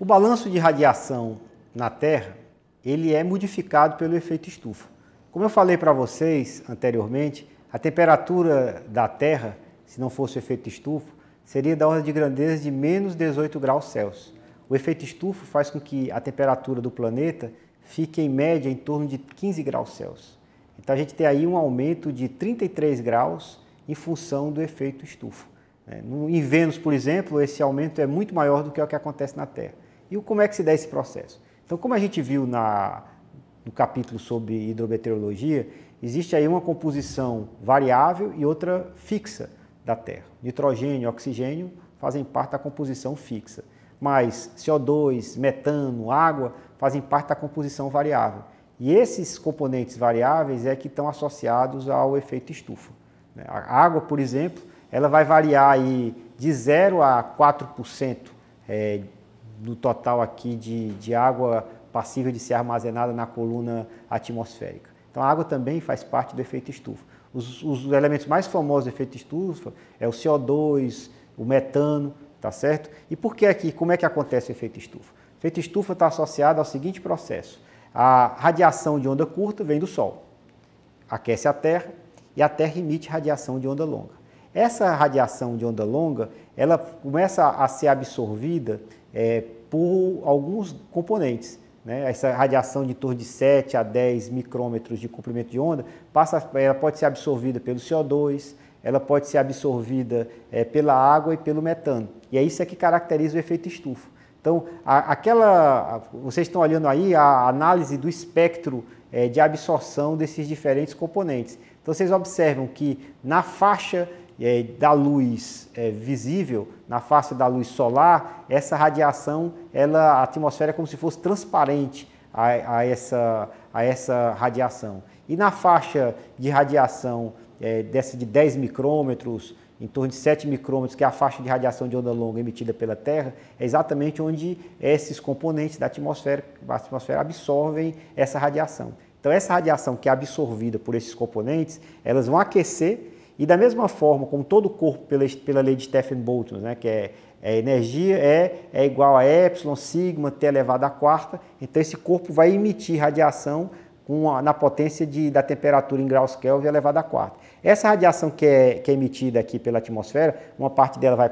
O balanço de radiação na Terra, ele é modificado pelo efeito estufa. Como eu falei para vocês anteriormente, a temperatura da Terra, se não fosse o efeito estufa, seria da ordem de grandeza de menos 18 graus Celsius. O efeito estufa faz com que a temperatura do planeta fique em média em torno de 15 graus Celsius. Então a gente tem aí um aumento de 33 graus em função do efeito estufa. Né? Em Vênus, por exemplo, esse aumento é muito maior do que o que acontece na Terra. E como é que se dá esse processo? Então, como a gente viu na, no capítulo sobre hidrometeorologia, existe aí uma composição variável e outra fixa da Terra. Nitrogênio e oxigênio fazem parte da composição fixa, mas CO2, metano, água fazem parte da composição variável. E esses componentes variáveis é que estão associados ao efeito estufa. Né? A água, por exemplo, ela vai variar aí de 0 a 4% no total aqui de, de água passível de ser armazenada na coluna atmosférica. Então a água também faz parte do efeito estufa. Os, os elementos mais famosos do efeito estufa é o CO2, o metano, tá certo? E por que aqui, como é que acontece o efeito estufa? O efeito estufa está associado ao seguinte processo. A radiação de onda curta vem do Sol, aquece a Terra e a Terra emite radiação de onda longa. Essa radiação de onda longa, ela começa a ser absorvida é, por alguns componentes. Né? Essa radiação de torno de 7 a 10 micrômetros de comprimento de onda, passa, ela pode ser absorvida pelo CO2, ela pode ser absorvida é, pela água e pelo metano. E é isso é que caracteriza o efeito estufa. Então, aquela, vocês estão olhando aí a análise do espectro é, de absorção desses diferentes componentes. Então, vocês observam que na faixa é, da luz é, visível, na face da luz solar, essa radiação, ela, a atmosfera é como se fosse transparente a, a essa, a essa radiação. E na faixa de radiação é, dessa de 10 micrômetros, em torno de 7 micrômetros, que é a faixa de radiação de onda longa emitida pela Terra, é exatamente onde esses componentes da atmosfera, da atmosfera absorvem essa radiação. Então, essa radiação que é absorvida por esses componentes, elas vão aquecer e da mesma forma, como todo o corpo pela, pela lei de Stephen-Boltzmann, né, que é, é energia é, é igual a epsilon, sigma, t elevado à quarta, então esse corpo vai emitir radiação com a, na potência de, da temperatura em graus Kelvin elevado à quarta. Essa radiação que é, que é emitida aqui pela atmosfera, uma parte dela vai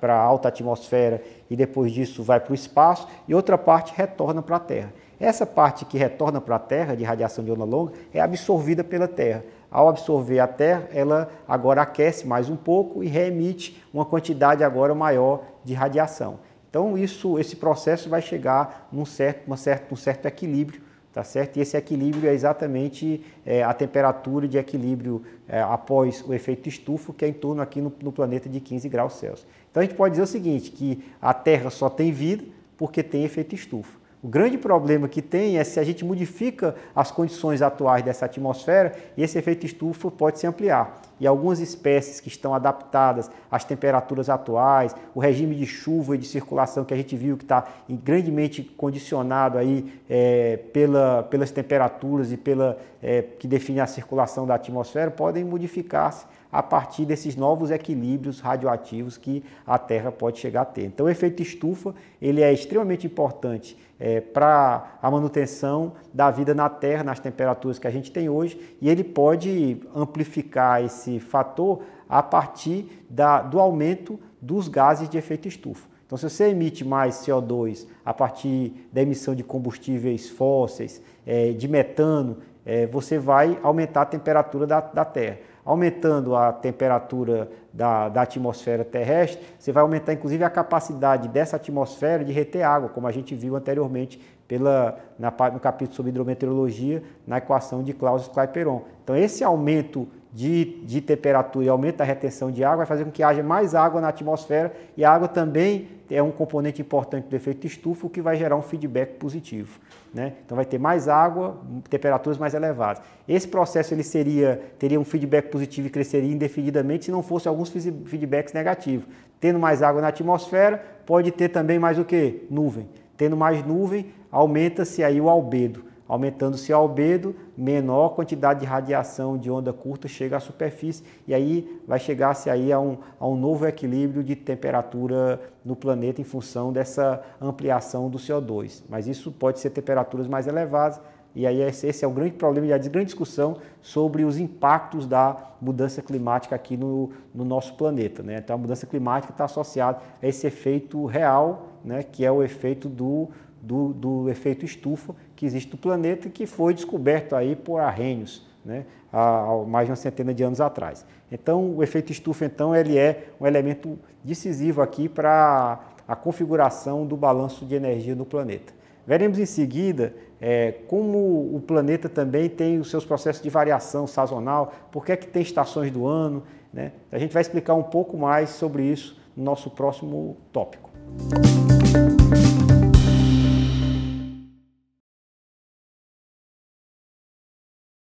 para a alta atmosfera e depois disso vai para o espaço e outra parte retorna para a Terra. Essa parte que retorna para a Terra, de radiação de onda longa, é absorvida pela Terra ao absorver a Terra, ela agora aquece mais um pouco e reemite uma quantidade agora maior de radiação. Então isso, esse processo vai chegar num certo, uma certo, um certo equilíbrio, tá certo? E esse equilíbrio é exatamente é, a temperatura de equilíbrio é, após o efeito estufa, que é em torno aqui no, no planeta de 15 graus Celsius. Então a gente pode dizer o seguinte, que a Terra só tem vida porque tem efeito estufa. O grande problema que tem é se a gente modifica as condições atuais dessa atmosfera, esse efeito estufa pode se ampliar. E algumas espécies que estão adaptadas às temperaturas atuais, o regime de chuva e de circulação que a gente viu que está grandemente condicionado aí é, pela, pelas temperaturas e pela é, que define a circulação da atmosfera, podem modificar-se a partir desses novos equilíbrios radioativos que a Terra pode chegar a ter. Então, o efeito estufa ele é extremamente importante é, para a manutenção da vida na Terra, nas temperaturas que a gente tem hoje, e ele pode amplificar esse fator a partir da, do aumento dos gases de efeito estufa. Então, se você emite mais CO2 a partir da emissão de combustíveis fósseis, é, de metano, é, você vai aumentar a temperatura da, da Terra. Aumentando a temperatura da, da atmosfera terrestre, você vai aumentar inclusive a capacidade dessa atmosfera de reter água, como a gente viu anteriormente pela, na, no capítulo sobre hidrometeorologia, na equação de Clausius-Clapeyron. Então, esse aumento de, de temperatura e aumento da retenção de água vai fazer com que haja mais água na atmosfera e a água também é um componente importante do efeito estufa, o que vai gerar um feedback positivo. Né? Então vai ter mais água, temperaturas mais elevadas. Esse processo ele seria, teria um feedback positivo e cresceria indefinidamente se não fosse alguns feedbacks negativos. Tendo mais água na atmosfera, pode ter também mais o que? Nuvem. Tendo mais nuvem, aumenta-se aí o albedo. Aumentando-se o albedo, menor quantidade de radiação de onda curta chega à superfície e aí vai chegar-se aí a um, a um novo equilíbrio de temperatura no planeta em função dessa ampliação do CO2. Mas isso pode ser temperaturas mais elevadas, e aí esse é o grande problema e a grande discussão sobre os impactos da mudança climática aqui no, no nosso planeta. Né? Então a mudança climática está associada a esse efeito real, né? que é o efeito do, do, do efeito estufa que existe no planeta e que foi descoberto aí por Arrhenius né? há, há mais de uma centena de anos atrás. Então o efeito estufa então ele é um elemento decisivo aqui para a configuração do balanço de energia no planeta. Veremos em seguida é, como o planeta também tem os seus processos de variação sazonal, por que é que tem estações do ano. Né? A gente vai explicar um pouco mais sobre isso no nosso próximo tópico. Música